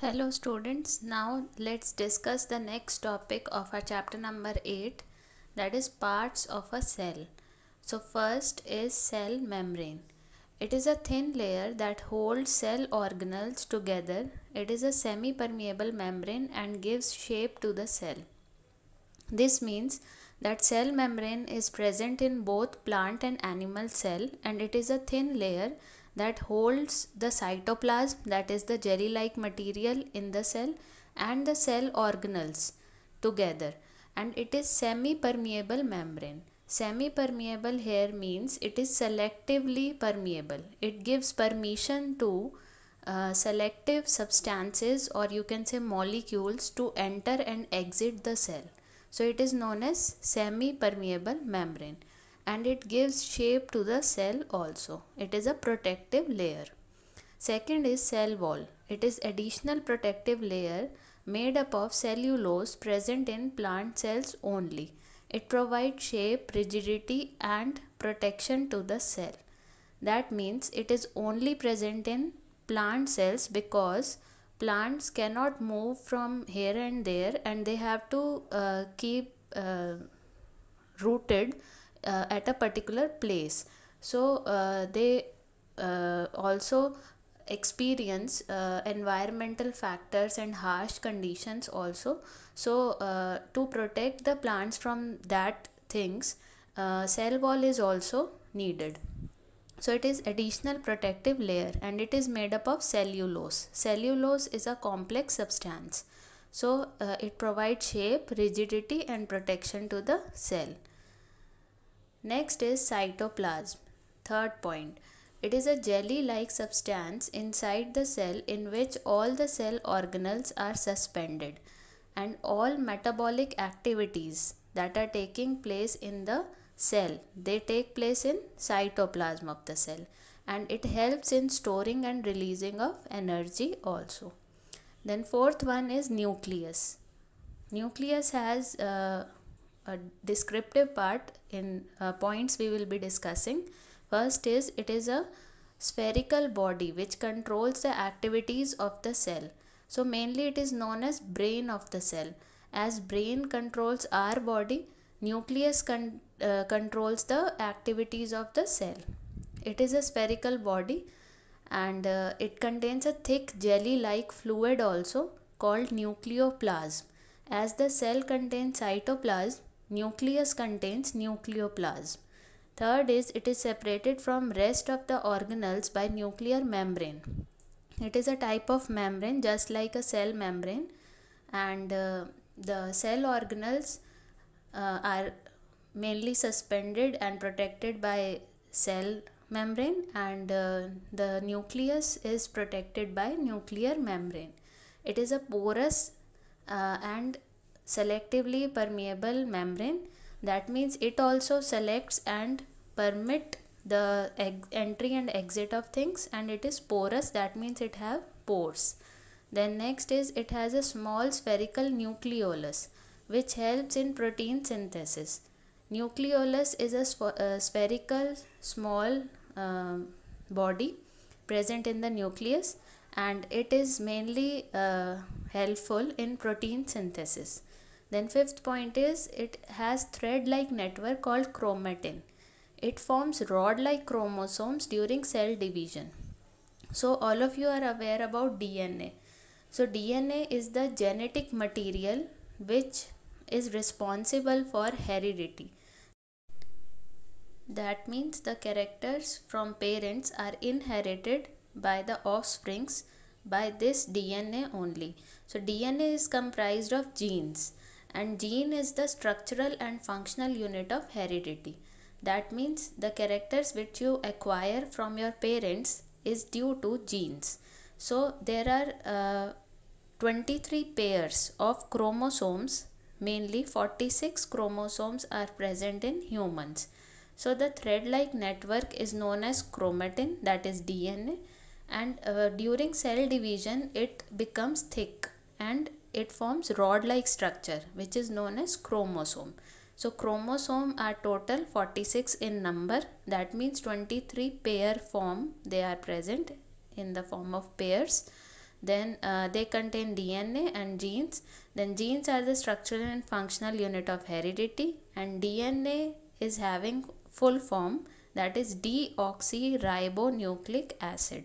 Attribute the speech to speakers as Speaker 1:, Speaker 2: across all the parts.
Speaker 1: Hello students, now let's discuss the next topic of our chapter number 8 that is parts of a cell. So first is cell membrane. It is a thin layer that holds cell organelles together. It is a semi-permeable membrane and gives shape to the cell. This means that cell membrane is present in both plant and animal cell and it is a thin layer that holds the cytoplasm that is the jelly like material in the cell and the cell organelles together and it is semi permeable membrane semi permeable here means it is selectively permeable it gives permission to uh, selective substances or you can say molecules to enter and exit the cell so it is known as semi permeable membrane and it gives shape to the cell also. It is a protective layer. Second is cell wall. It is additional protective layer made up of cellulose present in plant cells only. It provides shape, rigidity and protection to the cell. That means it is only present in plant cells because plants cannot move from here and there and they have to uh, keep uh, rooted uh, at a particular place so uh, they uh, also experience uh, environmental factors and harsh conditions also so to protect the plants from that things cell wall is also needed so it is additional protective layer and it is made up of cellulose cellulose is a complex substance so uh, it provides shape rigidity and protection to the cell Next is cytoplasm. Third point. It is a jelly like substance inside the cell in which all the cell organelles are suspended and all metabolic activities that are taking place in the cell they take place in cytoplasm of the cell and it helps in storing and releasing of energy also. Then fourth one is nucleus. Nucleus has uh, a descriptive part in uh, points we will be discussing first is it is a spherical body which controls the activities of the cell so mainly it is known as brain of the cell as brain controls our body nucleus con- uh, controls the activities of the cell it is a spherical body and uh, it contains a thick jelly like fluid also called nucleoplasm as the cell contains cytoplasm Nucleus contains nucleoplasm. Third is it is separated from rest of the organelles by nuclear membrane. It is a type of membrane just like a cell membrane and uh, the cell organelles uh, are mainly suspended and protected by cell membrane and uh, the nucleus is protected by nuclear membrane. It is a porous uh, and selectively permeable membrane that means it also selects and permit the entry and exit of things and it is porous that means it have pores then next is it has a small spherical nucleolus which helps in protein synthesis nucleolus is a, sp a spherical small uh, body present in the nucleus and it is mainly uh, helpful in protein synthesis then fifth point is it has thread-like network called chromatin. It forms rod-like chromosomes during cell division. So all of you are aware about DNA. So DNA is the genetic material which is responsible for heredity. That means the characters from parents are inherited by the offsprings by this DNA only. So DNA is comprised of genes and gene is the structural and functional unit of heredity. That means the characters which you acquire from your parents is due to genes. So there are uh, 23 pairs of chromosomes, mainly 46 chromosomes are present in humans. So the thread-like network is known as chromatin that is DNA and uh, during cell division it becomes thick and it forms rod-like structure which is known as chromosome. So chromosome are total 46 in number that means 23 pair form they are present in the form of pairs then uh, they contain DNA and genes then genes are the structural and functional unit of heredity and DNA is having full form that is deoxyribonucleic acid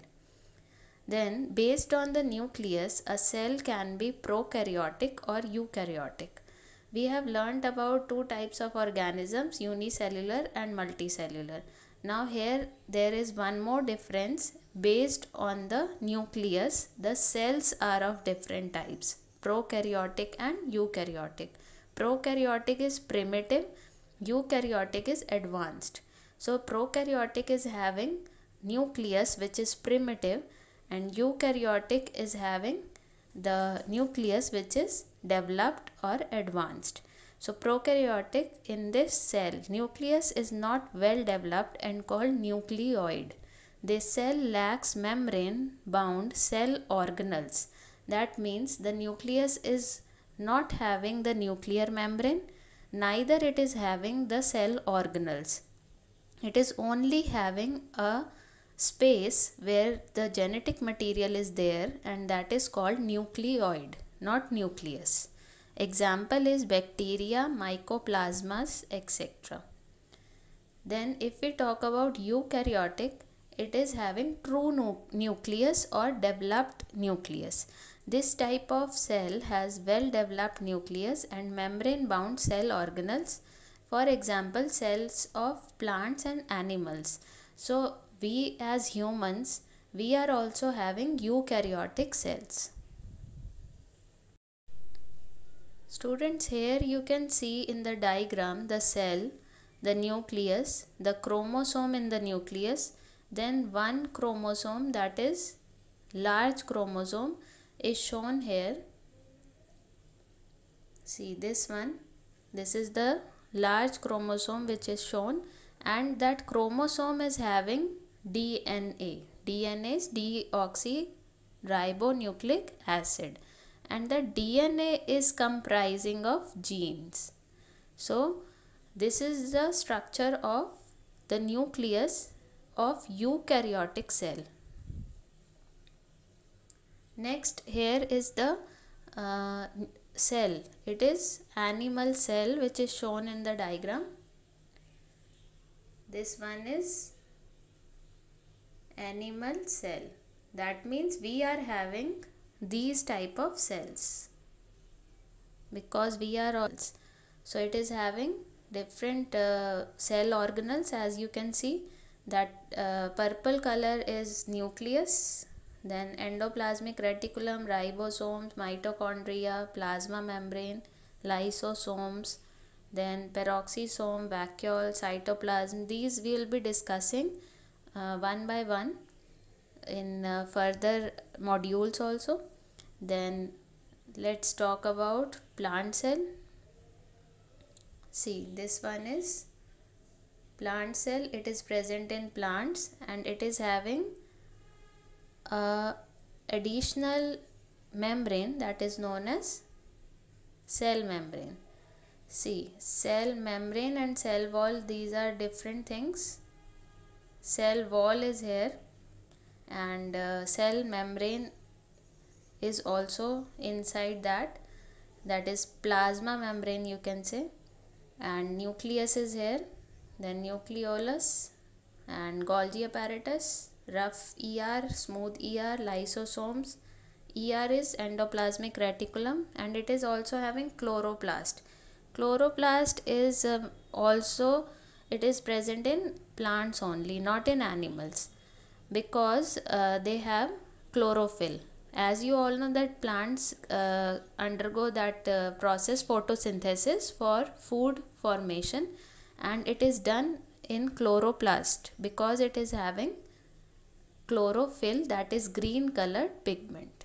Speaker 1: then, based on the nucleus, a cell can be prokaryotic or eukaryotic. We have learned about two types of organisms unicellular and multicellular. Now, here there is one more difference based on the nucleus, the cells are of different types prokaryotic and eukaryotic. Prokaryotic is primitive, eukaryotic is advanced. So, prokaryotic is having nucleus which is primitive and eukaryotic is having the nucleus which is developed or advanced. So prokaryotic in this cell nucleus is not well developed and called nucleoid. This cell lacks membrane bound cell organelles. That means the nucleus is not having the nuclear membrane neither it is having the cell organelles. It is only having a space where the genetic material is there and that is called nucleoid not nucleus example is bacteria mycoplasmas etc then if we talk about eukaryotic it is having true nu nucleus or developed nucleus this type of cell has well developed nucleus and membrane bound cell organelles for example cells of plants and animals so we as humans, we are also having eukaryotic cells. Students, here you can see in the diagram the cell, the nucleus, the chromosome in the nucleus, then one chromosome that is large chromosome is shown here. See this one, this is the large chromosome which is shown and that chromosome is having DNA. DNA is deoxyribonucleic acid and the DNA is comprising of genes. So this is the structure of the nucleus of eukaryotic cell. Next here is the uh, cell. It is animal cell which is shown in the diagram. This one is animal cell that means we are having these type of cells because we are all so it is having different uh, cell organelles as you can see that uh, purple color is nucleus then endoplasmic reticulum ribosomes mitochondria plasma membrane lysosomes then peroxisome vacuole cytoplasm these we will be discussing uh, one by one in uh, further modules also then let's talk about plant cell see this one is plant cell it is present in plants and it is having a additional membrane that is known as cell membrane see cell membrane and cell wall these are different things cell wall is here and uh, cell membrane is also inside that that is plasma membrane you can say and nucleus is here then nucleolus and Golgi apparatus rough ER smooth ER lysosomes ER is endoplasmic reticulum and it is also having chloroplast chloroplast is um, also it is present in plants only not in animals because uh, they have chlorophyll as you all know that plants uh, undergo that uh, process photosynthesis for food formation and it is done in chloroplast because it is having chlorophyll that is green colored pigment